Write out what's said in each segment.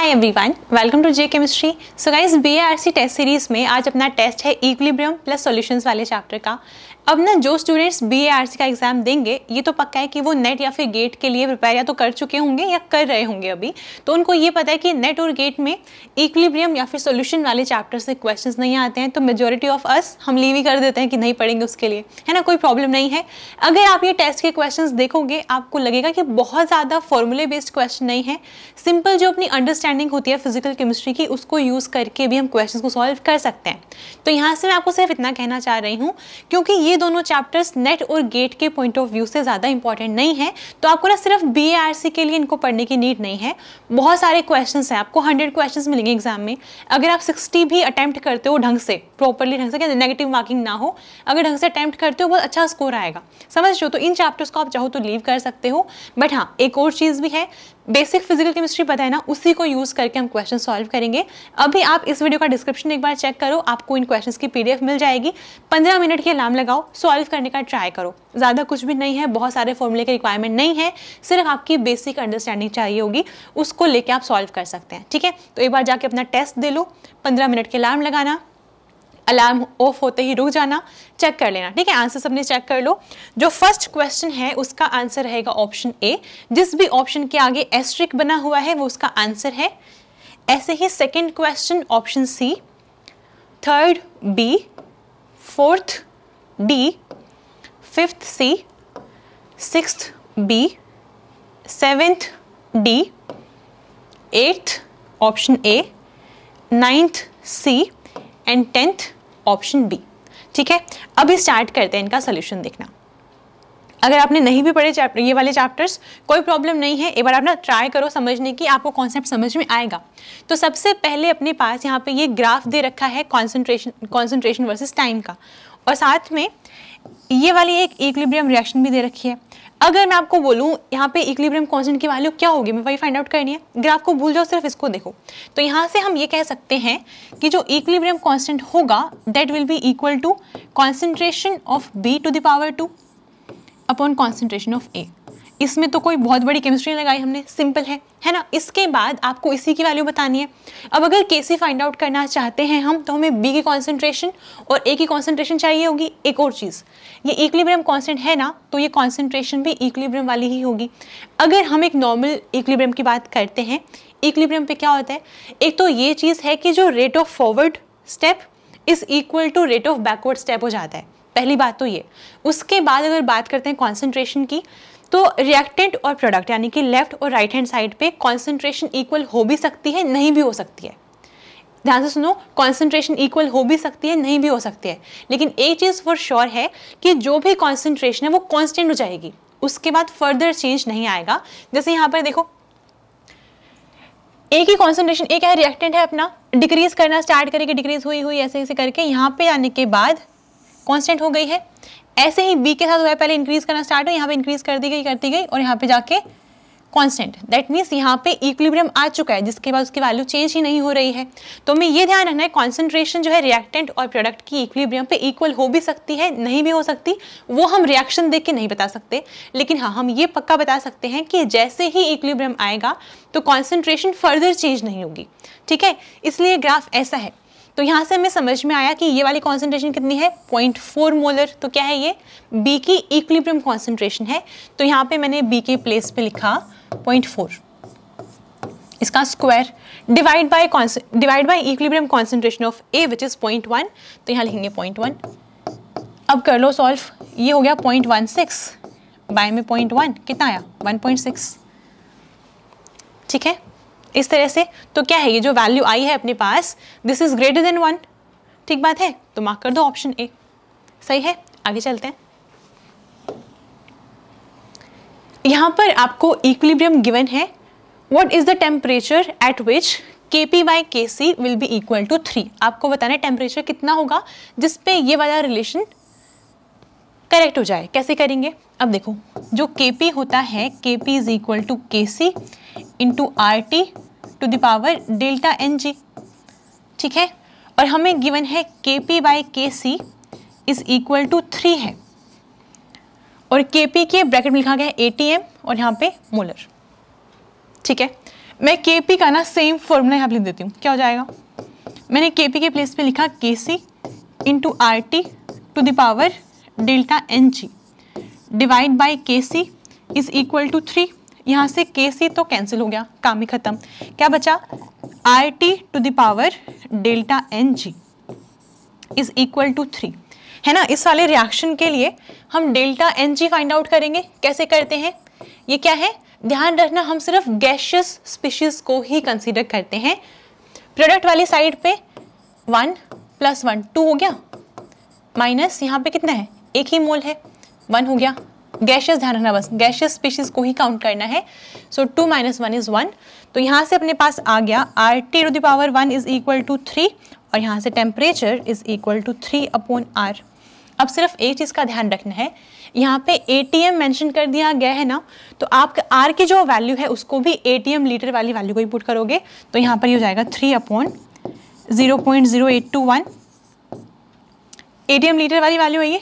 hi everyone welcome to J chemistry so guys BARC test series में आज अपना test है इक्विलिब्रियम प्लस सॉल्यूशंस वाले चैप्टर का अब ना जो स्टूडेंट्स बी का एग्जाम देंगे ये तो पक्का है कि वो नेट या फिर गेट के लिए प्रिपेयर या तो कर चुके होंगे या कर रहे होंगे अभी तो उनको ये पता है कि नेट और गेट में इक्विलिब्रियम या फिर सोल्यूशन वाले चैप्टर से क्वेश्चंस नहीं आते हैं तो मेजोरिटी ऑफ अस हम लीव ही कर देते हैं कि नहीं पढ़ेंगे उसके लिए है ना कोई प्रॉब्लम नहीं है अगर आप ये टेस्ट के क्वेश्चन देखोगे आपको लगेगा कि बहुत ज़्यादा फॉर्मूले बेस्ड क्वेश्चन नहीं है सिंपल जो अपनी अंडरस्टैंडिंग होती है फिजिकल केमिस्ट्री की उसको यूज़ करके भी हम क्वेश्चन को सॉल्व कर सकते हैं तो यहाँ से मैं आपको सिर्फ इतना कहना चाह रही हूँ क्योंकि ये दोनों चैप्टर्स नेट और गेट के पॉइंट ऑफ व्यू से ज़्यादा इंपॉर्टेंट नहीं है तो आपको ना सिर्फ बी के लिए इनको पढ़ने की नीड नहीं है बहुत सारे क्वेश्चन हैं आपको हंड्रेड क्वेश्चन मिलेंगे एग्जाम में अगर आप सिक्सटी भी अटैम्प्ट करते हो ढंग से प्रॉपरली ढंग से क्या नेगेटिव मार्किंग ना हो अगर ढंग से अटैम्प्ट करते हो बहुत अच्छा स्कोर आएगा समझ लो तो इन चैप्टर्स को आप चाहो तो लीव कर सकते हो बट हाँ एक और चीज़ भी है बेसिक फिजिकल केमिस्ट्री पता है ना उसी को यूज़ करके हम क्वेश्चन सॉल्व करेंगे अभी आप इस वीडियो का डिस्क्रिप्शन एक बार चेक करो आपको इन क्वेश्चंस की पीडीएफ मिल जाएगी 15 मिनट के अलार्म लगाओ सॉल्व करने का ट्राई करो ज़्यादा कुछ भी नहीं है बहुत सारे फॉर्मूले के रिक्वायरमेंट नहीं है सिर्फ आपकी बेसिक अंडरस्टैंडिंग चाहिए होगी उसको लेके आप सॉल्व कर सकते हैं ठीक है तो एक बार जाके अपना टेस्ट दे लो पंद्रह मिनट के अलार्म लगाना अलार्म ऑफ होते ही रुक जाना चेक कर लेना ठीक है आंसर सबने चेक कर लो जो फर्स्ट क्वेश्चन है उसका आंसर रहेगा ऑप्शन ए जिस भी ऑप्शन के आगे एस्ट्रिक बना हुआ है वो उसका आंसर है ऐसे ही second question option C third B fourth D fifth C six B seventh D eighth option A ninth C and tenth option B ठीक है अभी स्टार्ट करते हैं इनका सोल्यूशन देखना अगर आपने नहीं भी पढ़े चैप्टर ये वाले चैप्टर्स कोई प्रॉब्लम नहीं है एक बार आप ना ट्राई करो समझने की आपको कॉन्सेप्ट समझ में आएगा तो सबसे पहले अपने पास यहाँ पे ये ग्राफ दे रखा है कॉन्सेंट्रेशन कॉन्सेंट्रेशन वर्सेस टाइम का और साथ में ये वाली एक इक्विलिब्रियम रिएक्शन भी दे रखी है अगर मैं आपको बोलूँ यहाँ पे इक्लिब्रियम कॉन्सेंट की वैल्यू क्या होगी मैं वही फाइंड आउट करनी है ग्राफ को भूल जाओ सिर्फ इसको देखो तो यहाँ से हम ये कह सकते हैं कि जो इक्लिब्रियम कॉन्सटेंट होगा that will be equal to concentration of B to the power two upon concentration of A इसमें तो कोई बहुत बड़ी केमिस्ट्री लगाई हमने सिंपल है है ना इसके बाद आपको इसी की वैल्यू बतानी है अब अगर के सी फाइंड आउट करना चाहते हैं हम तो हमें बी की कॉन्सेंट्रेशन और ए की कॉन्सेंट्रेशन चाहिए होगी एक और चीज़ ये इक्लिब्रियम कॉन्सेंट है ना तो ये कॉन्सेंट्रेशन भी इक्लिब्रियम वाली ही होगी अगर हम एक नॉर्मल इक्लिब्रियम की बात करते हैं इक्लिब्रियम पर क्या होता है एक तो ये चीज़ है कि जो rate of forward step is equal to rate of backward step हो जाता है पहली बात तो ये उसके बाद अगर बात करते हैं कॉन्सेंट्रेशन की तो रिएक्टेंट और प्रोडक्ट यानी कि लेफ्ट और राइट हैंड साइड पे कॉन्सेंट्रेशन इक्वल हो भी सकती है नहीं भी हो सकती है ध्यान से सुनो कॉन्सेंट्रेशन इक्वल हो भी सकती है नहीं भी हो सकती है लेकिन एक चीज़ फॉर श्योर है कि जो भी कॉन्सेंट्रेशन है वो कॉन्स्टेंट हो जाएगी उसके बाद फर्दर चेंज नहीं आएगा जैसे यहाँ पर देखो एक ही कॉन्सेंट्रेशन एक है रिएक्टेंट है अपना डिक्रीज करना स्टार्ट करेगी डिक्रीज हुई हुई ऐसे ऐसे करके यहाँ पे आने के बाद कॉन्स्टेंट हो गई है ऐसे ही बी के साथ वह पहले इंक्रीज करना स्टार्ट हो यहाँ पे इंक्रीज कर दी गई करती गई और यहाँ पे जाके कॉन्स्टेंट दैट मीन्स यहाँ पे इक्विलिब्रियम आ चुका है जिसके बाद उसकी वैल्यू चेंज ही नहीं हो रही है तो हमें ये ध्यान रखना है कॉन्सेंट्रेशन जो है रिएक्टेंट और प्रोडक्ट की इक्विलिब्रियम पे इक्वल हो भी सकती है नहीं भी हो सकती वो हम रिएक्शन देख के नहीं बता सकते लेकिन हाँ हम ये पक्का बता सकते हैं कि जैसे ही इक्विलिब्रियम आएगा तो कॉन्सेंट्रेशन फर्दर चेंज नहीं होगी ठीक है इसलिए ग्राफ ऐसा है तो यहाँ से हमें समझ में आया कि ये वाली कॉन्सेंट्रेशन कितनी है पॉइंट फोर मोलर तो क्या है ये बी की इक्विलिब्रियम कॉन्सेंट्रेशन है तो यहाँ पे मैंने बी के प्लेस पे लिखा पॉइंट फोर इसका square divide by divide by equilibrium concentration of A which is point one तो यहाँ लिखेंगे पॉइंट वन अब कर लो सॉल्व ये हो गया पॉइंट वन सिक्स बाय में पॉइंट वन कितना आया वन पॉइंट सिक्स ठीक है इस तरह से तो क्या है ये जो वैल्यू आई है अपने पास this is greater than one ठीक बात है तो मार्क कर दो ऑप्शन ए सही है आगे चलते हैं यहाँ पर आपको इक्विलिब्रियम गिवन है what is the temperature at which K P by K C will be equal to three आपको बताना है टेम्परेचर कितना होगा जिसपे ये वाला रिलेशन करेक्ट हो जाए कैसे करेंगे अब देखो जो के पी होता है के P is equal to K C into R T to the power delta N G ठीक है और हमें गिवन है के P by K C is equal to three है और के पी के ब्रैकेट में लिखा गया है ए टी एम और यहाँ पे मोलर ठीक है मैं के पी का ना सेम फॉर्मूला यहाँ पर लिख देती हूँ क्या हो जाएगा मैंने के पी के प्लेस पे लिखा K C into R T to the power delta N G divide by K C is equal to three यहाँ से के सी तो कैंसिल हो गया काम ही खत्म क्या बचा R T to the power delta N G is equal to three है ना इस वाले रिएक्शन के लिए हम delta N G find out करेंगे कैसे करते हैं ये क्या है ध्यान रखना हम सिर्फ गैशियस स्पीशीज को ही कंसिडर करते हैं प्रोडक्ट वाली साइड पे वन प्लस वन टू हो गया माइनस यहाँ पे कितना है एक ही मोल है वन हो गया गैशियस ध्यान रखना बस गैशियस स्पीशीज को ही काउंट करना है so two minus one is one तो यहाँ से अपने पास आ गया R T to the power one is equal to three और यहाँ से temperature is equal to three upon R अब सिर्फ एक चीज़ का ध्यान रखना है यहाँ पे ए टी एम मैंशन कर दिया गया है ना तो आप आर की जो वैल्यू है उसको भी ए टी एम लीटर वाली वैल्यू को ही पुट करोगे तो यहाँ पर ये हो जाएगा three upon zero point zero eight two one A T M litre वाली वैल्यू है ये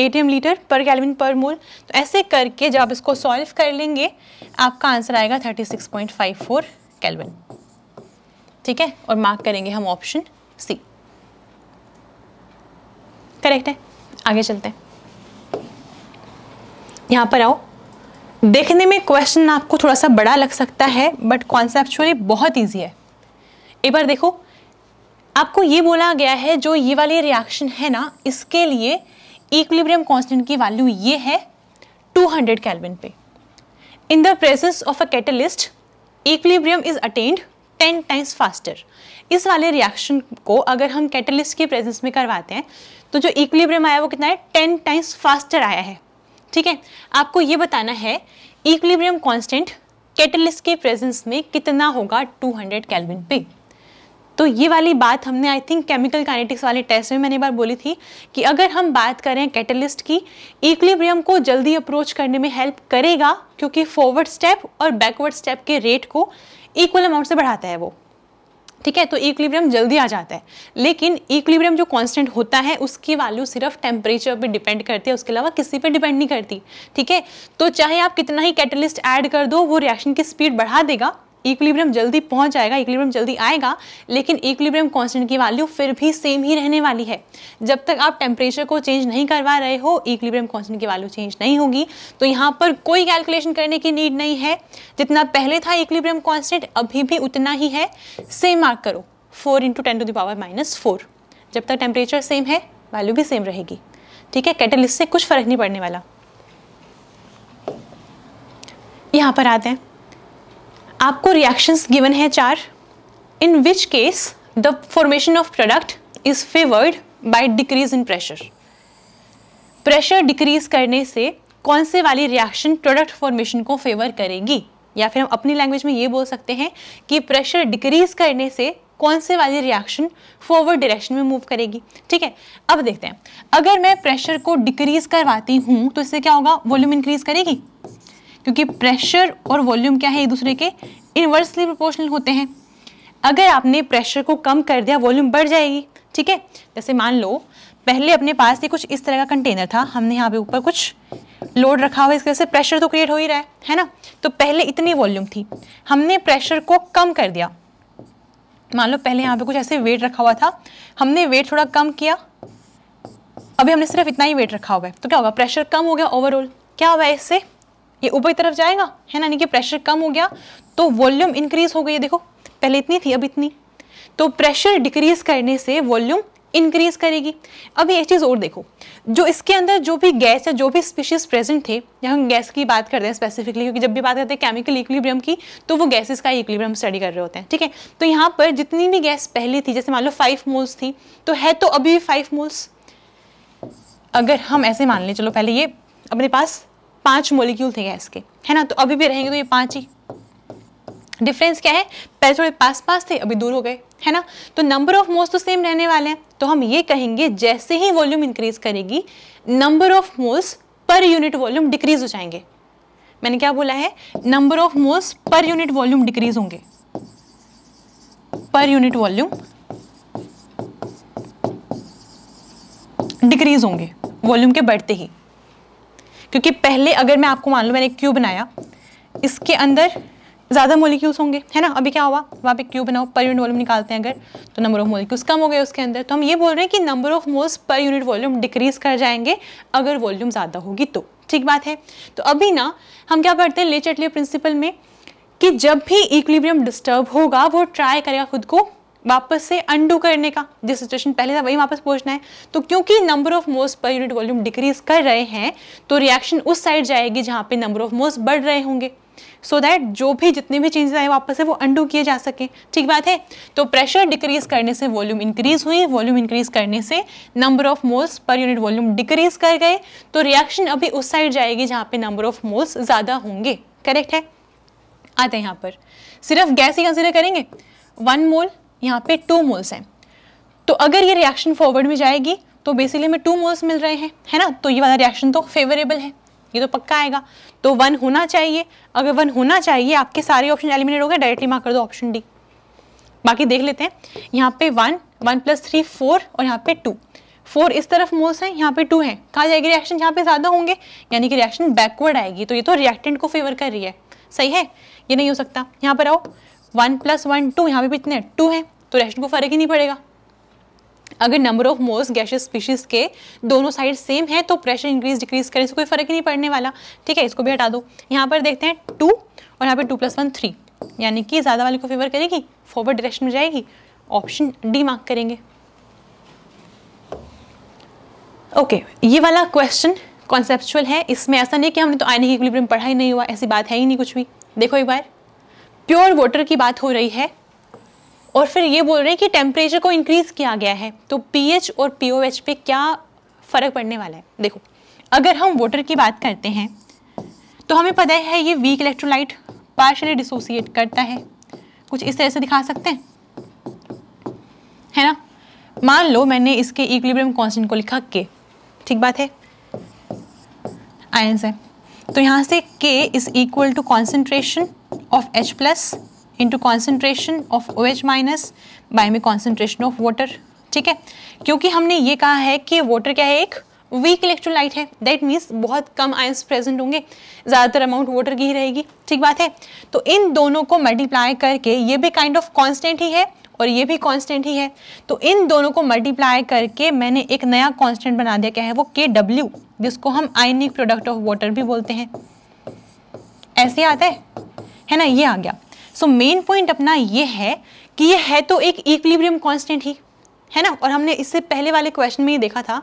एटीएम लीटर पर कैलविन पर मोल तो ऐसे करके जब आप इसको सॉल्व कर लेंगे आपका आंसर आएगा 36.54 कैलविन ठीक है और मार्क करेंगे हम ऑप्शन सी करेक्ट है आगे चलते हैं यहाँ पर आओ देखने में क्वेश्चन आपको थोड़ा सा बड़ा लग सकता है बट कॉन्सेप्चुअली बहुत ईजी है एक बार देखो आपको ये बोला गया है जो ये वाली रिएक्शन है ना इसके लिए इक्विलिब्रियम कांस्टेंट की वैल्यू ये है 200 कैलविन पे in the presence of a catalyst equilibrium is attained 10 times faster इस वाले रिएक्शन को अगर हम कैटलिस्ट के प्रेजेंस में करवाते हैं तो जो इक्विलिब्रियम आया वो कितना है 10 टाइम्स फास्टर आया है ठीक है आपको ये बताना है इक्विलिब्रियम कांस्टेंट कैटलिस्ट के प्रेजेंस में कितना होगा 200 केल्विन पे तो ये वाली बात हमने आई थिंक केमिकल काइनेटिक्स वाले टेस्ट में मैंने एक बार बोली थी कि अगर हम बात करें कैटलिस्ट की इक्विलिब्रियम को जल्दी अप्रोच करने में हेल्प करेगा क्योंकि फॉरवर्ड स्टेप और बैकवर्ड स्टेप के रेट को इक्वल अमाउंट से बढ़ाता है वो ठीक है तो इक्विलिब्रियम जल्दी आ जाता है लेकिन इक्विलिब्रियम जो कांस्टेंट होता है उसकी वैल्यू सिर्फ टेम्परेचर पे डिपेंड करती है उसके अलावा किसी पे डिपेंड नहीं करती ठीक है तो चाहे आप कितना ही कैटलिस्ट ऐड कर दो वो रिएक्शन की स्पीड बढ़ा देगा इक्विलिब्रियम जल्दी पहुंच जाएगा इक्विलिब्रियम जल्दी आएगा लेकिन इक्विलिब्रियम कांस्टेंट की वैल्यू फिर भी सेम ही रहने वाली है जब तक आप टेम्परेचर को चेंज नहीं करवा रहे हो इक्विलिब्रियम कांस्टेंट की वैल्यू चेंज नहीं होगी तो यहाँ पर कोई कैलकुलेशन करने की नीड नहीं है जितना पहले था इक्विलिब्रियम कांस्टेंट अभी भी उतना ही है सेम मार्क करो four into ten to the power minus four जब तक टेम्परेचर सेम है वैल्यू भी सेम रहेगी ठीक है कैटलिस्ट से कुछ फर्क नहीं पड़ने वाला यहाँ पर आते हैं आपको रिएक्शंस गिवन है चार in which case the formation of product is favoured by decrease in pressure pressure decrease करने से कौन से वाली रिएक्शन प्रोडक्ट फॉर्मेशन को फेवर करेगी या फिर हम अपनी लैंग्वेज में ये बोल सकते हैं कि प्रेशर डिक्रीज करने से कौन से वाली रिएक्शन फॉरवर्ड डायरेक्शन में मूव करेगी ठीक है अब देखते हैं अगर मैं प्रेशर को डिक्रीज करवाती हूँ तो इससे क्या होगा वॉल्यूम इंक्रीज करेगी क्योंकि प्रेशर और वॉल्यूम क्या है एक दूसरे के इन्वर्सली प्रोपोर्शनल होते हैं अगर आपने प्रेशर को कम कर दिया वॉल्यूम बढ़ जाएगी ठीक है जैसे मान लो पहले अपने पास ही कुछ इस तरह का कंटेनर था हमने यहाँ पे ऊपर कुछ लोड रखा हुआ इसकी वजह से प्रेशर तो क्रिएट हो ही रहा है है ना तो पहले इतनी वॉल्यूम थी हमने प्रेशर को कम कर दिया मान लो पहले यहाँ पे कुछ ऐसे वेट रखा हुआ था हमने वेट थोड़ा कम किया अभी हमने सिर्फ इतना ही वेट रखा हुआ है तो क्या होगा प्रेशर कम हो गया ओवरऑल क्या हुआ इससे ये ऊपर की तरफ जाएगा है ना यानी कि प्रेशर कम हो गया तो वॉल्यूम इंक्रीज हो गई देखो पहले इतनी थी अब इतनी तो प्रेशर डिक्रीज करने से वॉल्यूम इंक्रीज करेगी अब एक चीज़ और देखो जो इसके अंदर जो भी गैस या जो भी स्पीशीज प्रेजेंट थे या हम गैस की बात करते हैं स्पेसिफिकली क्योंकि जब भी बात करते हैं केमिकल इक्विलिब्रियम की तो वो गैसेस का इक्विलिब्रियम स्टडी कर रहे होते हैं ठीक है तो यहाँ पर जितनी भी गैस पहले थी जैसे मान लो फाइव मोल्स थी तो है तो अभी भी फाइव मोल्स अगर हम ऐसे मान लें चलो पहले ये अपने पास पांच मोलिक्यूल थे गैस के है ना तो अभी भी रहेंगे तो ये पांच ही डिफरेंस क्या है पहले थोड़े पास पास थे अभी दूर हो गए है ना तो नंबर ऑफ मोल्स तो सेम रहने वाले हैं तो हम ये कहेंगे जैसे ही वॉल्यूम इंक्रीज करेगी number of moles per unit volume decrease हो जाएंगे मैंने क्या बोला है number of moles per unit volume decrease होंगे पर यूनिट वॉल्यूम डिक्रीज होंगे वॉल्यूम के बढ़ते ही क्योंकि पहले अगर मैं आपको मान लूँ मैंने क्यू बनाया इसके अंदर ज़्यादा मोलिक्यूल्स होंगे है ना अभी क्या हुआ वहाँ पे क्यूब बनाओ पर यूनिट वॉल्यूम निकालते हैं अगर तो नंबर ऑफ मोलिक्यूल्स कम हो गए उसके अंदर तो हम ये बोल रहे हैं कि number of moles per unit volume decrease कर जाएंगे अगर वॉल्यूम ज़्यादा होगी तो ठीक बात है तो अभी ना हम क्या पढ़ते हैं ले चटलियो प्रिंसिपल में कि जब भी इक्विलिब्रियम डिस्टर्ब होगा वो ट्राई करेगा खुद को वापस से अंडू करने का जिस सिचुएशन पहले था वही वापस पहुंचना है तो क्योंकि number of moles per unit volume decrease कर रहे हैं तो रिएक्शन उस साइड जाएगी जहां पे नंबर ऑफ मोल्स बढ़ रहे होंगे सो so दैट जो भी जितने भी चेंजेस आए वापस से वो अंडू किए जा सके ठीक बात है तो प्रेशर डिक्रीज करने से वॉल्यूम इंक्रीज हुई वॉल्यूम इंक्रीज करने से number of moles per unit volume decrease कर गए तो रिएक्शन अभी उस साइड जाएगी जहां पे नंबर ऑफ मोल्स ज़्यादा होंगे करेक्ट है आते हैं यहां पर सिर्फ गैस ही कंसिडर करेंगे वन मोल यहाँ पे टू मोल्स हैं तो अगर ये रिएक्शन फॉरवर्ड में जाएगी तो बेसिकली हमें टू मोल्स मिल रहे हैं है ना तो ये वाला रिएक्शन तो फेवरेबल है ये तो पक्का आएगा तो वन होना चाहिए अगर वन होना चाहिए आपके सारे ऑप्शन एलिमिनेट हो गए डायरेक्टली मार्क कर दो ऑप्शन डी बाकी देख लेते हैं यहाँ पे one one plus three four और यहाँ पे टू फोर इस तरफ मोल्स हैं यहाँ पे टू हैं कहाँ जाएगी रिएक्शन यहाँ पे ज़्यादा होंगे यानी कि रिएक्शन बैकवर्ड आएगी तो ये तो रिएक्टेंट को फेवर कर रही है सही है ये नहीं हो सकता यहाँ पर आओ वन प्लस वन टू यहाँ पे भी इतने टू हैं तो रेस्ट को फर्क ही नहीं पड़ेगा अगर number of most gaseous species के दोनों साइड सेम है तो प्रेशर इंक्रीज डिक्रीज करने से कोई फर्क ही नहीं पड़ने वाला ठीक है इसको भी हटा दो यहाँ पर देखते हैं टू और यहाँ पर टू प्लस वन थ्री यानी कि ज़्यादा वाले को फेवर करेगी फॉरवर्ड डायरेक्शन में जाएगी ऑप्शन डी मार्क करेंगे ओके okay, ये वाला क्वेश्चन कॉन्सेप्चुअल है इसमें ऐसा नहीं कि हमने तो की इक्विलिब्रियम पढ़ा ही नहीं हुआ ऐसी बात है ही नहीं कुछ भी देखो एक बार प्योर वाटर की बात हो रही है और फिर ये बोल रहे हैं कि टेम्परेचर को इंक्रीज़ किया गया है तो पीएच और पीओएच पे क्या फ़र्क पड़ने वाला है देखो अगर हम वाटर की बात करते हैं तो हमें पता है ये वीक इलेक्ट्रोलाइट पार्शली डिसोसिएट करता है कुछ इस तरह से दिखा सकते हैं है ना मान लो मैंने इसके इक्विलिब्रियम कांस्टेंट को लिखा के ठीक बात है आयंस है तो यहाँ से K is equal to concentration of H plus into concentration of O H minus by में कॉन्सेंट्रेशन ऑफ वाटर ठीक है क्योंकि हमने ये कहा है कि water क्या है एक वीक इलेक्ट्रोलाइट है दैट मीन्स बहुत कम आयंस प्रेजेंट होंगे ज़्यादातर अमाउंट वाटर की ही रहेगी ठीक बात है तो इन दोनों को मल्टीप्लाई करके ये भी काइंड ऑफ कांस्टेंट ही है और ये भी कांस्टेंट ही है तो इन दोनों को मल्टीप्लाई करके मैंने एक नया कांस्टेंट बना दिया क्या है वो के डब्ल्यू जिसको हम आयनिक प्रोडक्ट ऑफ वाटर भी बोलते हैं ऐसे आता है है ना ये आ गया सो मेन पॉइंट अपना ये है कि ये है तो एक इक्विलिब्रियम कांस्टेंट ही है ना और हमने इससे पहले वाले क्वेश्चन में ही देखा था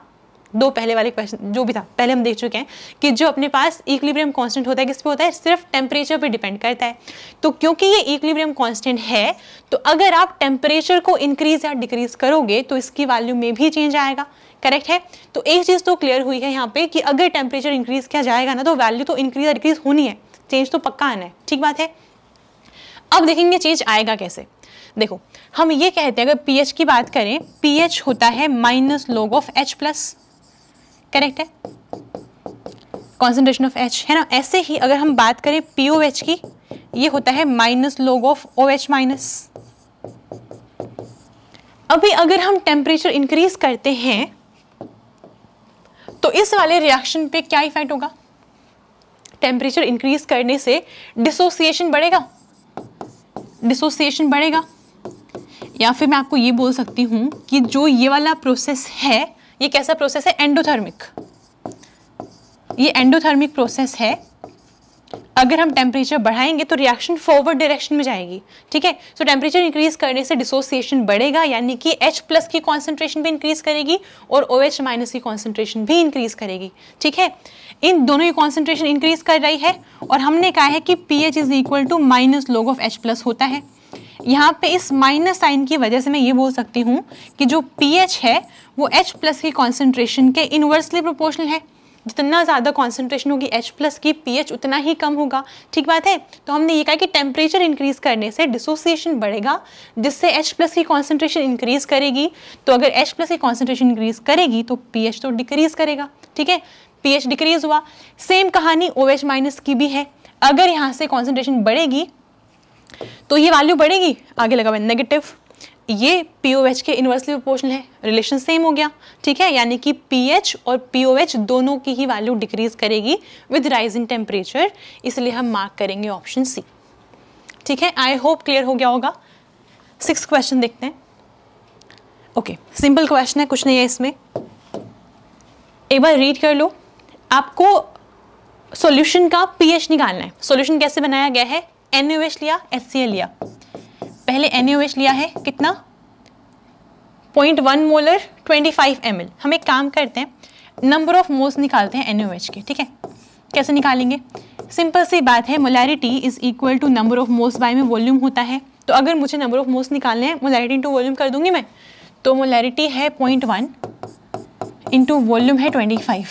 दो पहले वाले क्वेश्चन जो भी था पहले हम देख चुके हैं कि जो अपने पास इक्विलिब्रियम कांस्टेंट होता है किस पे होता है सिर्फ टेम्परेचर पे डिपेंड करता है तो क्योंकि ये इक्विलिब्रियम कांस्टेंट है तो अगर आप टेम्परेचर को इंक्रीज या डिक्रीज करोगे तो इसकी वैल्यू में भी चेंज आएगा करेक्ट है तो एक चीज़ तो क्लियर हुई है यहाँ पे कि अगर टेम्परेचर इंक्रीज किया जाएगा ना तो वैल्यू तो इंक्रीज या डिक्रीज होनी है चेंज तो पक्का आना है ठीक बात है अब देखेंगे चेंज आएगा कैसे देखो हम ये कहते हैं अगर पीएच की बात करें पीएच होता है minus log of H plus correct है कॉन्सेंट्रेशन ऑफ एच है ना ऐसे ही अगर हम बात करें पीओ एच की ये होता है minus log of O H minus अभी अगर हम टेम्परेचर इंक्रीज करते हैं तो इस वाले रिएक्शन पे क्या इफेक्ट होगा टेम्परेचर इंक्रीज करने से डिसोसिएशन बढ़ेगा डिसोसिएशन बढ़ेगा या फिर मैं आपको ये बोल सकती हूँ कि जो ये वाला प्रोसेस है ये कैसा प्रोसेस है एंडोथर्मिक ये एंडोथर्मिक प्रोसेस है अगर हम टेम्परेचर बढ़ाएंगे तो रिएक्शन फॉरवर्ड डायरेक्शन में जाएगी ठीक है सो टेम्परेचर इंक्रीज करने से डिसोसिएशन बढ़ेगा यानी कि H प्लस की कॉन्सेंट्रेशन भी इंक्रीज करेगी और ओ OH माइनस की कॉन्सेंट्रेशन भी इंक्रीज करेगी ठीक है इन दोनों की कॉन्सेंट्रेशन इंक्रीज कर रही है और हमने कहा है कि P H is equal to minus log of H plus होता है यहाँ पे इस माइनस साइन की वजह से मैं ये बोल सकती हूँ कि जो पी एच है वो एच प्लस की कॉन्सेंट्रेशन के इन्वर्सली प्रोपोर्शनल है जितना ज़्यादा कॉन्सेंट्रेशन होगी एच प्लस की पीएच उतना ही कम होगा ठीक बात है तो हमने ये कहा कि टेम्परेचर इंक्रीज करने से डिसोसिएशन बढ़ेगा जिससे एच प्लस की कॉन्सेंट्रेशन इंक्रीज करेगी तो अगर एच प्लस की कॉन्सेंट्रेशन इंक्रीज करेगी तो पी तो डिक्रीज करेगा ठीक है पी डिक्रीज हुआ सेम कहानी ओ OH माइनस की भी है अगर यहाँ से कॉन्सेंट्रेशन बढ़ेगी तो ये वैल्यू बढ़ेगी आगे लगा हुआ नेगेटिव ये पी ओ एच के इन्वर्सली प्रोपोर्शनल है रिलेशन सेम हो गया ठीक है यानी कि पी एच और पी ओ एच दोनों की ही वैल्यू डिक्रीज करेगी विद राइज इन टेम्परेचर इसलिए हम मार्क करेंगे ऑप्शन सी ठीक है आई होप क्लियर हो गया होगा सिक्स क्वेश्चन देखते हैं ओके सिंपल क्वेश्चन है कुछ नहीं है इसमें एक बार रीड कर लो आपको सॉल्यूशन का पीएच निकालना है सॉल्यूशन कैसे बनाया गया है एन लिया एच लिया पहले एन लिया है कितना point one molar twenty five M L हम एक काम करते हैं नंबर ऑफ मोल्स निकालते हैं एन के ठीक है कैसे निकालेंगे सिंपल सी बात है molarity is equal to number of moles by में वॉल्यूम होता है तो अगर मुझे नंबर ऑफ मोल्स निकालने हैं मोलैरिटी इंटू वॉल्यूम कर दूंगी मैं तो मोलैरिटी है पॉइंट वन इंटू वॉल्यूम है ट्वेंटी फाइव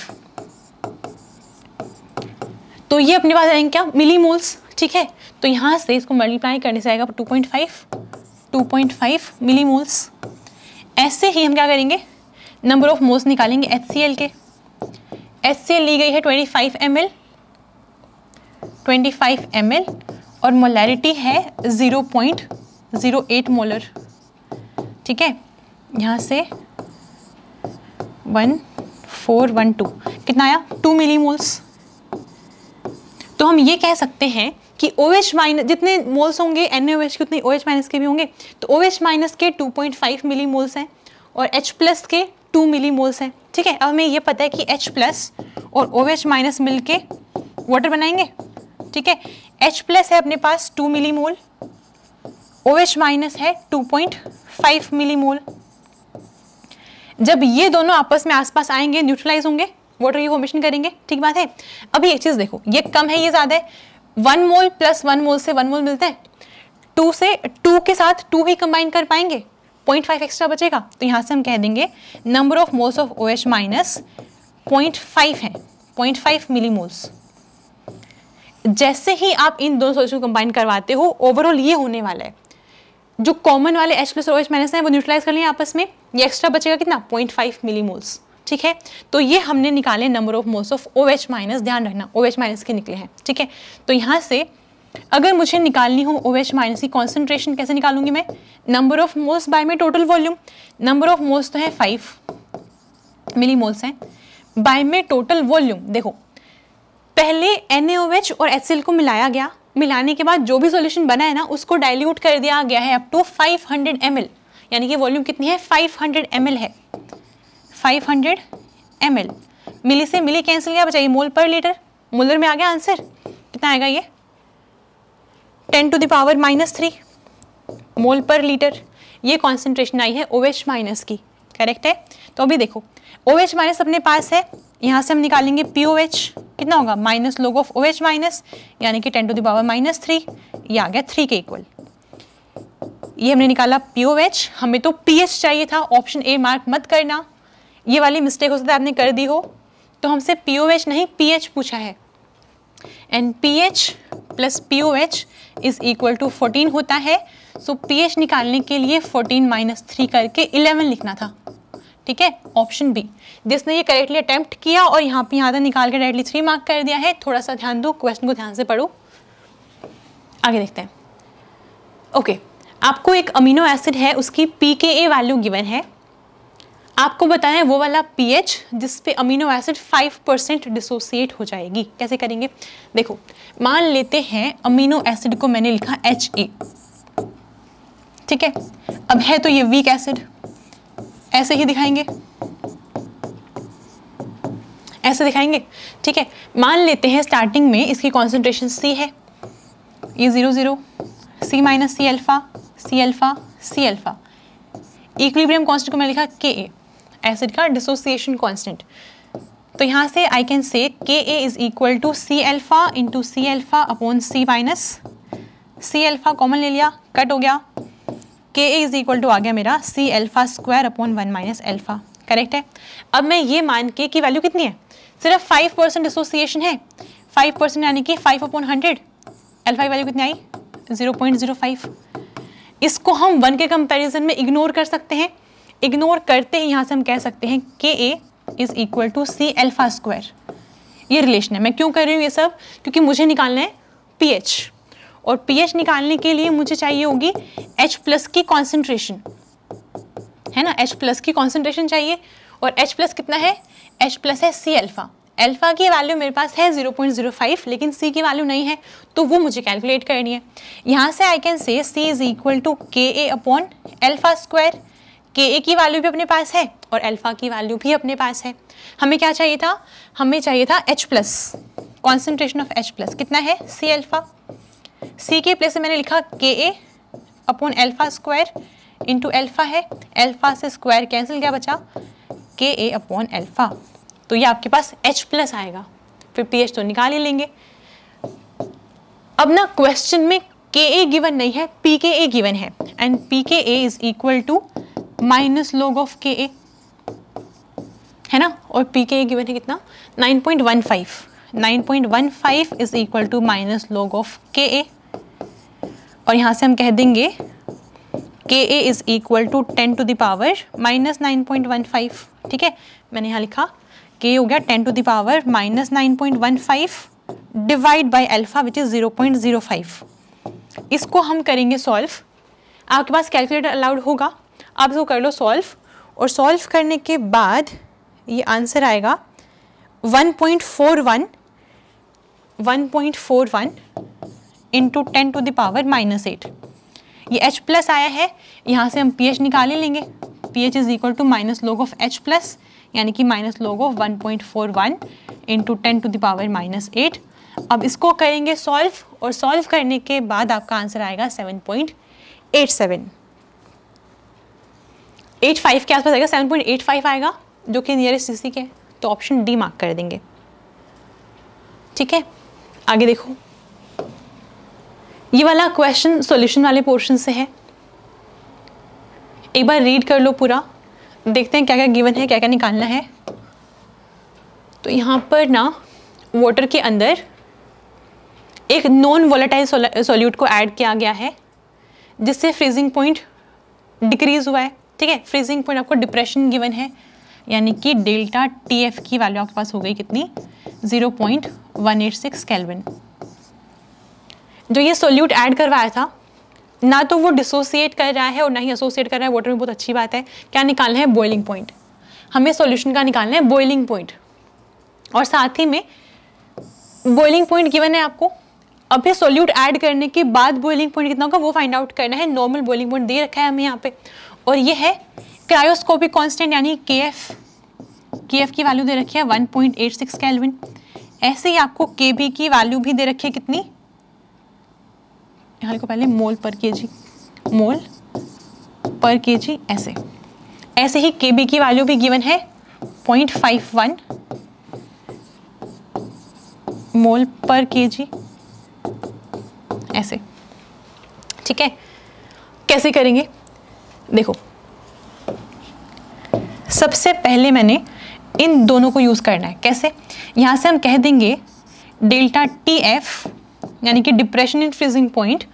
तो ये अपने पास आएंगे क्या मिली मोल्स ठीक है तो यहाँ से इसको मल्टीप्लाई करने से आएगा two point five two point five milli moles ऐसे ही हम क्या करेंगे नंबर ऑफ मोल्स निकालेंगे एच सी एल के एच सी एल ली गई है twenty five M L twenty five M L और मोलैरिटी है zero point zero eight molar ठीक है यहाँ से वन फोर वन टू कितना आया टू मिली मोल्स तो हम ये कह सकते हैं कि ओ एच माइनस जितने मोल्स होंगे एन एच के उतने ओ एच माइनस के भी होंगे तो ओ एच माइनस के 2.5 मिली मोल्स हैं और एच प्लस के 2 मिली मोल्स हैं ठीक है अब हमें ये पता है कि एच प्लस और ओ एच माइनस मिल के वाटर बनाएंगे ठीक है एच प्लस है अपने पास 2 मिली मोल ओ एच माइनस है 2.5 मिली मोल जब ये दोनों आपस में आसपास आएंगे न्यूट्रलाइज होंगे वाटर ये फॉर्मेशन करेंगे ठीक बात है अभी ये चीज़ देखो ये कम है ये ज़्यादा है one mole plus one mole से वन मोल मिलता है टू से टू के साथ टू ही कंबाइन कर पाएंगे पॉइंट फाइव एक्स्ट्रा बचेगा तो यहाँ से हम कह देंगे number of moles of O H minus point five है पॉइंट फाइव मिली मोल्स जैसे ही आप इन दोनों सोल्यूशन को कंबाइन करवाते हो ओवरऑल ये होने वाला है जो कॉमन वाले एच प्लस और एच माइनस है वो न्यूट्रलाइज कर लें आपस में ये एक्स्ट्रा बचेगा कितना पॉइंट फाइव मिली मोल्स ठीक है तो ये हमने निकाले number of moles of O H minus ध्यान रखना ओ एच माइनस के निकले हैं ठीक है तो यहाँ से अगर मुझे निकालनी हो ओ एच माइनस की कॉन्सेंट्रेशन कैसे निकालूंगी मैं नंबर ऑफ मोल्स बाय में total volume number of moles तो है फाइव मिली मोल्स हैं बाय में टोटल वॉल्यूम देखो पहले एन और एच को मिलाया गया मिलाने के बाद जो भी सॉल्यूशन बना है ना उसको डाइल्यूट कर दिया गया है अप टू 500 ml यानी कि वॉल्यूम कितनी है 500 ml है five hundred M L milli से मिली कैंसिल किया बचाइए मोल पर लीटर मोलर में आ गया आंसर कितना आएगा ये ten to the power minus three mole per litre ये कॉन्सेंट्रेशन आई है ओ एच माइनस की करेक्ट है तो अभी देखो ओ एच माइनस अपने पास है यहाँ से हम निकालेंगे पी ओ एच कितना होगा minus log of O H minus यानी कि ten to the power minus three ये आ गया थ्री के इक्वल ये हमने निकाला पी ओ एच हमें तो पी एच चाहिए था ऑप्शन ए मार्क मत करना ये वाली मिस्टेक हो सकता है आपने कर दी हो तो हमसे पी नहीं पी पूछा है and P H plus P O H is equal to fourteen होता है सो so, पी एच निकालने के लिए फोर्टीन माइनस थ्री करके इलेवन लिखना था ठीक है ऑप्शन बी जिसने ये करेक्टली अटैम्प्ट किया और यहाँ पे यहाँ तक निकाल के डायरेक्टली थ्री मार्क कर दिया है थोड़ा सा ध्यान दो क्वेश्चन को ध्यान से पढ़ो आगे देखते हैं ओके okay, आपको एक अमीनो एसिड है उसकी पी के ए वैल्यू गिवन है आपको बताया है वो वाला पी एच जिसपे अमीनो एसिड 5% परसेंट डिसोसिएट हो जाएगी कैसे करेंगे देखो मान लेते हैं अमीनो एसिड को मैंने लिखा एच ए ठीक है अब है तो ये वीक एसिड ऐसे ही दिखाएंगे ऐसे दिखाएंगे ठीक है मान लेते हैं स्टार्टिंग में इसकी कॉन्सेंट्रेशन सी है ये zero zero C minus C alpha C alpha C alpha equilibrium constant को मैंने लिखा के ए एसिड का डिसोसिएशन कॉन्स्टेंट तो यहाँ से आई कैन से K A is equal to C alpha into C alpha upon C minus C alpha common ले लिया कट हो गया K A is equal to आ गया मेरा C alpha square upon one minus alpha correct है अब मैं ये मान के कि वैल्यू कितनी है सिर्फ फाइव परसेंट एसोसिएशन है फाइव परसेंट यानी कि फाइव अपॉन हंड्रेड एल्फ़ा की वैल्यू कितनी आई ज़ीरो पॉइंट ज़ीरो फाइव इसको हम वन के कंपेरिजन में इग्नोर कर सकते हैं इग्नोर करते ही यहाँ से हम कह सकते हैं K A is equal to C alpha square ये रिलेशन है मैं क्यों कर रही हूँ ये सब क्योंकि मुझे निकालना है पी एच और पी एच निकालने के लिए मुझे चाहिए होगी एच प्लस की कॉन्सेंट्रेशन है ना एच प्लस की कॉन्सेंट्रेशन चाहिए और एच प्लस कितना है एच प्लस है सी एल्फ़ा एल्फ़ा की वैल्यू मेरे पास है 0.05 लेकिन सी की वैल्यू नहीं है तो वो मुझे कैलकुलेट करनी है यहाँ से आई कैन से सी इज इक्वल टू के ए अपॉन एल्फ़ा स्क्वायर के ए की वैल्यू भी अपने पास है और अल्फा की वैल्यू भी अपने पास है हमें क्या चाहिए था हमें चाहिए था H plus concentration of H plus कितना है C अल्फा C के प्लस से मैंने लिखा K A upon alpha square into alpha है एल्फा से स्क्वायर कैंसिल क्या बचा के ए अपॉन एल्फा तो ये आपके पास H प्लस आएगा फिर पी तो निकाल ही लेंगे अब ना क्वेश्चन में के ए गिवन नहीं है पी के ए गिवन है and P K A is equal to minus log of K A है ना और पी के ए गिवन है कितना 9.15 9.15 is equal to minus log of K A और यहां से हम कह देंगे K A is equal to ten to the power minus nine point one five ठीक है मैंने यहाँ लिखा के हो गया ten to the power minus nine point one five divide by alpha which is zero point zero five इसको हम करेंगे सॉल्व आपके पास कैलकुलेटर अलाउड होगा आप इसको कर लो सॉल्व और सॉल्व करने के बाद ये आंसर आएगा 1.41 1.41 into ten to the power minus eight ये H प्लस आया है यहाँ से हम pH ही लेंगे pH is equal to minus log of H plus यानी कि minus log of 1.41 point four one into ten to the power minus eight अब इसको करेंगे सॉल्व और सॉल्व करने के बाद आपका आंसर आएगा 7.87 एट फाइव के आसपास आएगा सेवन पॉइंट एट फाइव आएगा जो कि नियरेस्ट सी सी के तो ऑप्शन डी मार्क कर देंगे ठीक है आगे देखो ये वाला क्वेश्चन सॉल्यूशन वाले पोर्शन से है एक बार रीड कर लो पूरा देखते हैं क्या क्या गिवन है क्या क्या निकालना है तो यहाँ पर ना वाटर के अंदर एक नॉन वोलेटाइल सॉल्यूट को ऐड किया गया है जिससे फ्रीजिंग पॉइंट डिक्रीज़ हुआ है ठीक है फ्रीजिंग पॉइंट आपको डिप्रेशन गिवन है यानी कि डेल्टा टी एफ की वैल्यू आपके पास हो गई कितनी zero point one eight six kelvin जो ये सोल्यूट ऐड करवाया था ना तो वो डिसोसिएट कर रहा है और ना ही एसोसिएट कर रहा है वाटर में बहुत अच्छी बात है क्या निकालना है बॉइलिंग पॉइंट हमें सॉल्यूशन का निकालना है बॉइलिंग पॉइंट और साथ ही में बॉइलिंग पॉइंट गिवन है आपको अब ये सॉल्यूट ऐड करने के बाद बॉइलिंग पॉइंट कितना होगा वो फाइंड आउट करना है नॉर्मल बॉइलिंग पॉइंट दे रखा है हमें यहाँ पे और ये है क्रायोस्कोपिक कांस्टेंट यानी के एफ के एफ की वैल्यू दे रखी है 1.86 पॉइंट कैलविन ऐसे ही आपको के बी की वैल्यू भी दे रखी है कितनी यहाँ को पहले मोल पर के जी मोल पर के जी ऐसे ऐसे ही के बी की वैल्यू भी गिवन है 0.51 मोल पर के जी ऐसे ठीक है कैसे करेंगे देखो सबसे पहले मैंने इन दोनों को यूज़ करना है कैसे यहाँ से हम कह देंगे डेल्टा टी एफ यानी कि depression in freezing point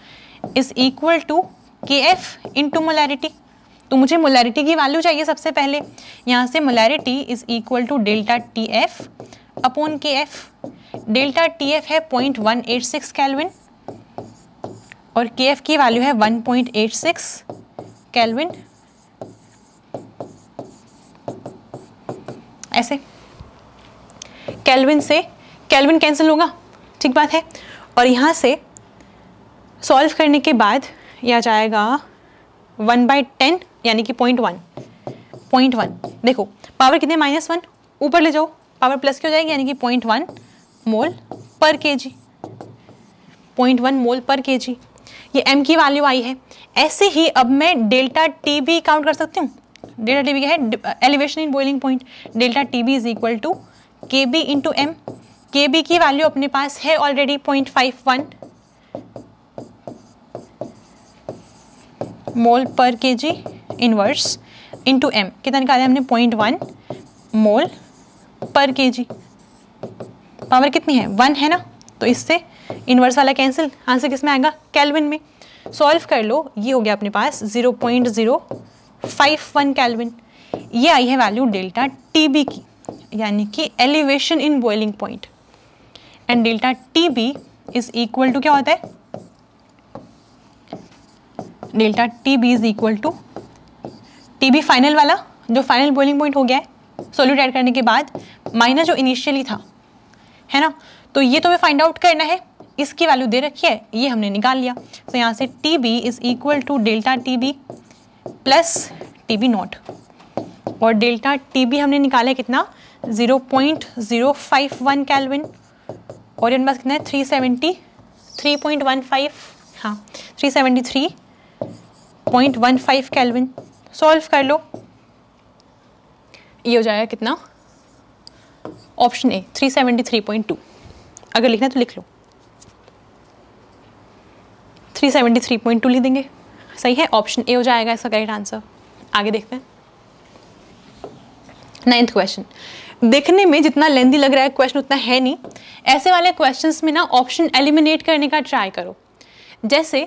is equal to K F into molarity तो मुझे मोलैरिटी की वैल्यू चाहिए सबसे पहले यहाँ से molarity is equal to delta T F upon K F delta T F है point one eight six kelvin और के एफ की वैल्यू है one point eight six kelvin ऐसे कैलविन से कैलविन कैंसिल होगा ठीक बात है और यहाँ से सॉल्व करने के बाद यह जाएगा वन बाई टेन यानी कि पॉइंट वन पॉइंट वन देखो पावर कितने माइनस वन ऊपर ले जाओ पावर प्लस की हो जाएगी यानी कि पॉइंट वन मोल पर के जी पॉइंट वन मोल पर के जी ये m की वैल्यू आई है ऐसे ही अब मैं डेल्टा टी भी काउंट कर सकती हूँ डेल्टा टी बी क्या है elevation in boiling point delta T B is equal to K B into M K B की वैल्यू अपने पास है already point five one mole पर के जी इनवर्स इंटू एम कितना निकाला हमने पॉइंट वन मोल पर के जी पावर कितनी है वन है ना तो इससे इनवर्स वाला कैंसिल आंसर किस में आएगा कैलविन में सॉल्व कर लो ये हो गया अपने पास zero point zero five one kelvin ये आई है वैल्यू डेल्टा टी बी की यानी कि elevation in boiling point and delta T B is equal to क्या होता है delta T B is equal to T B final वाला जो फाइनल बॉइलिंग पॉइंट हो गया है सोल्यूट ऐड करने के बाद माइनस जो इनिशियली था है ना तो ये तो हमें फाइंड आउट करना है इसकी वैल्यू दे रखी है ये हमने निकाल लिया तो यहाँ से T B is equal to delta T B plus T B not और डेल्टा टी बी हमने निकाला कितना 0.051 कैलविन और इनके पास कितना है 370 3.15 हाँ 373.15 कैलविन सॉल्व कर लो ये हो जाएगा कितना ऑप्शन ए 373.2 अगर लिखना है तो लिख लो three seventy three point two ली देंगे सही है ऑप्शन ए हो जाएगा इसका करेक्ट आंसर आगे देखते हैं नाइन्थ क्वेश्चन देखने में जितना लेंदी लग रहा है क्वेश्चन उतना है नहीं ऐसे वाले क्वेश्चंस में ना ऑप्शन एलिमिनेट करने का ट्राई करो जैसे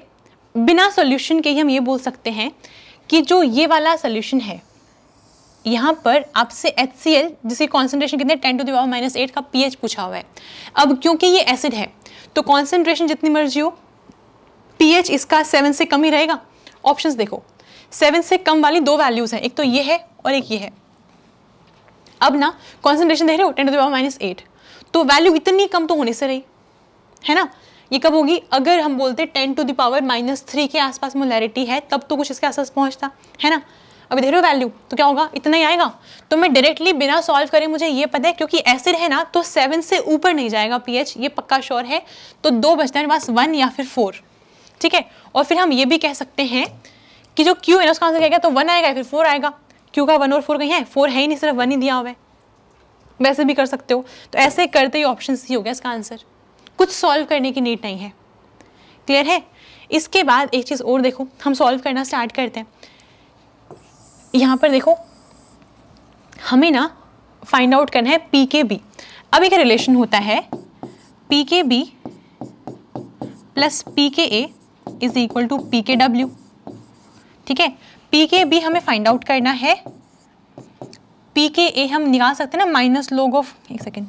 बिना सॉल्यूशन के ही हम ये बोल सकते हैं कि जो ये वाला सॉल्यूशन है यहाँ पर आपसे एच सी एल जिसकी कॉन्सेंट्रेशन कितने ten to the power minus eight का पी एच पूछा हुआ है अब क्योंकि ये एसिड है तो कॉन्सेंट्रेशन जितनी मर्जी हो पीएच इसका सेवन से कम ही रहेगा ऑप्शंस देखो सेवन से कम वाली दो वैल्यूज हैं एक तो ये है और एक ये है अब ना कॉन्सेंट्रेशन दे रहे हो ten to the power minus eight तो वैल्यू इतनी कम तो होने से रही है ना ये कब होगी अगर हम बोलते ten to the power minus three के आसपास मोलैरिटी है तब तो कुछ इसके आसपास पहुंचता है ना अभी दे रहे हो वैल्यू तो क्या होगा इतना ही आएगा तो मैं डायरेक्टली बिना सॉल्व करें मुझे ये पता है क्योंकि एसिड है ना तो सेवन से ऊपर नहीं जाएगा पीएच ये पक्का श्योर है तो दो बचते हैं बस पास वन या फिर फोर ठीक है और फिर हम ये भी कह सकते हैं कि जो क्यू है ना उसका आंसर क्या गया तो वन आएगा फिर फोर आएगा क्यू का वन और फोर कहीं है फोर है ही नहीं सिर्फ वन ही दिया हुआ है वैसे भी कर सकते हो तो ऐसे करते ही ऑप्शन सी हो गया इसका आंसर कुछ सॉल्व करने की नीड नहीं है क्लियर है इसके बाद एक चीज़ और देखो हम सॉल्व करना स्टार्ट करते हैं यहाँ पर देखो हमें ना फाइंड आउट करना है पी के बी अब एक रिलेशन होता है P K B plus P K A is equal to P K W ठीक है पी के बी हमें फाइंड आउट करना है पी के ए हम निकाल सकते हैं ना माइनस लोग ऑफ एक second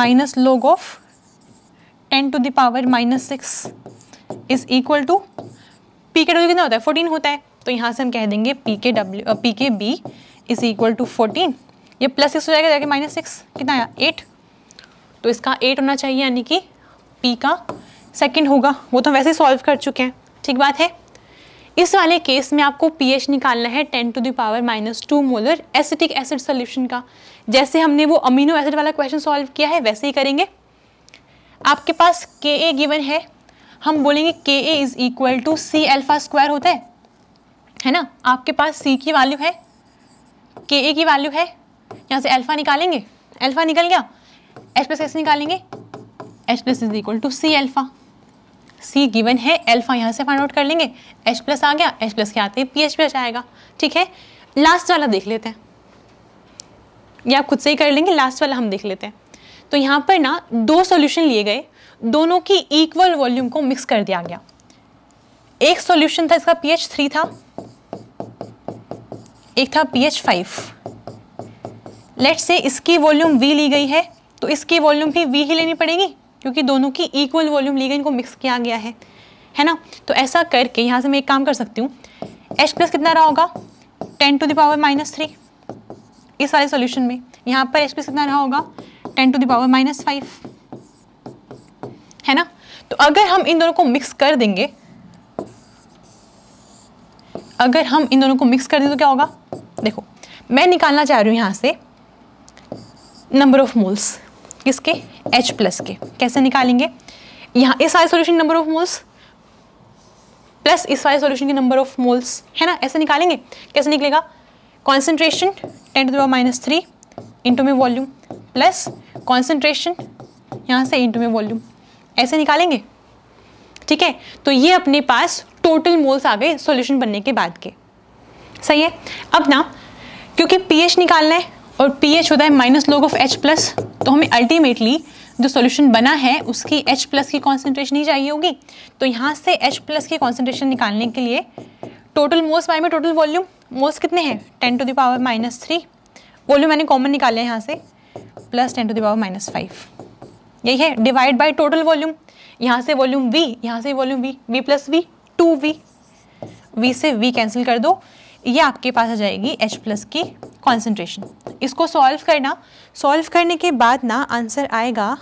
minus log of ten to the power minus six is equal to P K W कितना होता है फोर्टीन होता है तो यहाँ से हम कह देंगे P K W P K B is equal to fourteen ये प्लस सिक्स हो जाएगा जाएगा माइनस सिक्स कितना आया एट तो इसका एट होना चाहिए यानी कि पी का सेकेंड होगा वो तो वैसे सॉल्व कर चुके हैं ठीक बात है इस वाले केस में आपको पीएच निकालना है 10 to the power minus two molar acetic acid solution का जैसे हमने वो अमीनो एसिड वाला क्वेश्चन सॉल्व किया है वैसे ही करेंगे आपके पास के ए गिवन है हम बोलेंगे K A is equal to C alpha square होता है है ना आपके पास सी की वैल्यू है के ए की वैल्यू है यहाँ से एल्फा निकालेंगे एल्फा निकल गया एच प्लस कैसे निकालेंगे H plus is equal to C alpha C given है एल्फा यहाँ से फाइंड आउट कर लेंगे एच प्लस आ गया एच प्लस के आते ही पी एच प्लस आएगा ठीक है लास्ट वाला देख लेते हैं या खुद से ही कर लेंगे लास्ट वाला हम देख लेते हैं तो यहाँ पर ना दो सॉल्यूशन लिए गए दोनों की इक्वल वॉल्यूम को मिक्स कर दिया गया एक सॉल्यूशन था इसका पीएच थ्री था एक था पीएच फाइव लेट से इसकी वॉल्यूम वी ली गई है तो इसकी वॉल्यूम भी वी ही लेनी पड़ेगी क्योंकि दोनों की इक्वल वॉल्यूम ली गई इनको मिक्स किया गया है है ना तो ऐसा करके यहाँ से मैं एक काम कर सकती हूँ एच प्लस कितना रहा होगा ten to the power minus three इस वाले सोल्यूशन में यहाँ पर एच प्लस कितना रहा होगा ten to the power minus five है ना तो अगर हम इन दोनों को मिक्स कर देंगे अगर हम इन दोनों को मिक्स कर दें तो क्या होगा देखो मैं निकालना चाह रही हूँ यहाँ से नंबर ऑफ मोल्स किसके H प्लस के कैसे निकालेंगे यहाँ इस वाले solution number of moles plus इस वाले सोल्यूशन के नंबर ऑफ मोल्स है ना ऐसे निकालेंगे कैसे निकलेगा concentration ten to minus three into में वॉल्यूम प्लस कॉन्सेंट्रेशन यहाँ से इंटू में वॉल्यूम ऐसे निकालेंगे ठीक है तो ये अपने पास टोटल मोल्स आ गए सॉल्यूशन बनने के बाद के सही है अब ना क्योंकि पीएच निकालना है और पी एच होता है minus log of H plus तो हमें अल्टीमेटली जो सॉल्यूशन बना है उसकी एच प्लस की कॉन्सेंट्रेशन ही चाहिए होगी तो यहाँ से एच प्लस की कॉन्सेंट्रेशन निकालने के लिए टोटल मोस बाय में टोटल वॉल्यूम मोस कितने हैं ten to the power minus three volume मैंने कॉमन निकाले हैं यहाँ से plus ten to the power minus five यही है डिवाइड बाई टोटल वॉल्यूम यहाँ से वॉल्यूम वी यहाँ से volume V V plus V two V V से वी कैंसिल कर दो ये आपके पास आ जाएगी H प्लस की कॉन्सेंट्रेशन इसको सॉल्व करना सॉल्व करने के बाद ना आंसर आएगा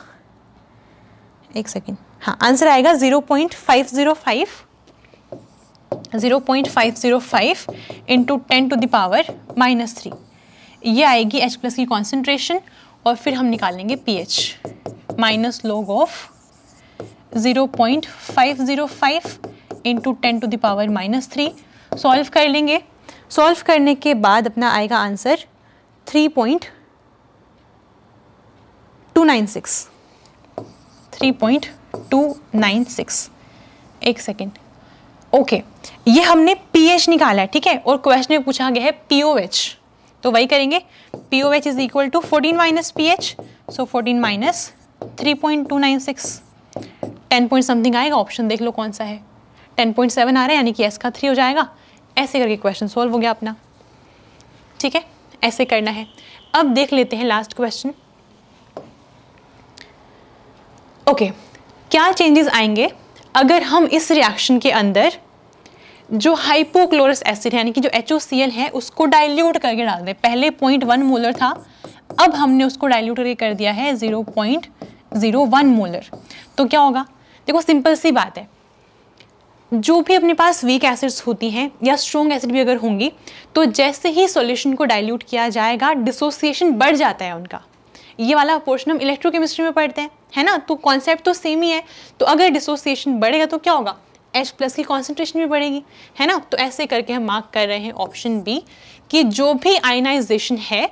एक सेकेंड हाँ आंसर आएगा zero point five zero five zero point five zero five into ten to the power minus three ये आएगी H प्लस की कॉन्सेंट्रेशन और फिर हम निकालेंगे P H minus log of zero point five zero five into ten to the power minus three solve कर लेंगे solve करने के बाद अपना आएगा answer three point two nine six three point two nine six एक सेकेंड ओके ये हमने एच निकाला है ठीक है और क्वेश्चन में पूछा गया है एच तो वही करेंगे P O H is equal to fourteen minus P H so fourteen minus three point two nine six ten point something आएगा ऑप्शन देख लो कौन सा है टेन पॉइंट सेवन आ रहा है यानी कि एस का थ्री हो जाएगा ऐसे करके क्वेश्चन सॉल्व हो गया अपना ठीक है ऐसे करना है अब देख लेते हैं लास्ट क्वेश्चन ओके क्या चेंजेस आएंगे अगर हम इस रिएक्शन के अंदर जो हाइपोक्लोरस एसिड यानी कि जो एच है उसको डाइल्यूट करके डाल दें पहले पॉइंट वन मोलर था अब हमने उसको डाइल्यूट करके कर दिया है zero point zero one molar तो क्या होगा देखो सिंपल सी बात है जो भी अपने पास वीक एसिड्स होती हैं या स्ट्रॉन्ग एसिड भी अगर होंगी तो जैसे ही सॉल्यूशन को डाइल्यूट किया जाएगा डिसोसिएशन बढ़ जाता है उनका ये वाला पोर्शन हम इलेक्ट्रोकेमिस्ट्री में पढ़ते हैं है ना तो कॉन्सेप्ट तो सेम ही है तो अगर डिसोसिएशन बढ़ेगा तो क्या होगा एच प्लस की कॉन्सेंट्रेशन भी बढ़ेगी है ना तो ऐसे करके हम मार्क कर रहे हैं ऑप्शन बी कि जो भी आयनाइजेशन है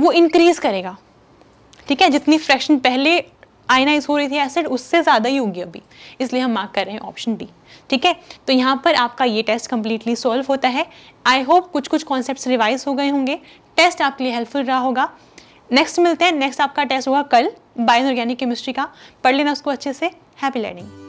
वो इंक्रीज करेगा ठीक है जितनी फ्रैक्शन पहले आयनाइज हो रही थी एसिड उससे ज़्यादा ही होगी अभी इसलिए हम मार्क कर रहे हैं ऑप्शन बी ठीक है तो यहाँ पर आपका ये टेस्ट कम्प्लीटली सॉल्व होता है आई होप कुछ कुछ कॉन्सेप्ट रिवाइज हो गए होंगे टेस्ट आपके लिए हेल्पफुल रहा होगा नेक्स्ट मिलते हैं नेक्स्ट आपका टेस्ट होगा कल बायोऑर्गेनिक केमिस्ट्री का पढ़ लेना उसको अच्छे से हैप्पी लर्निंग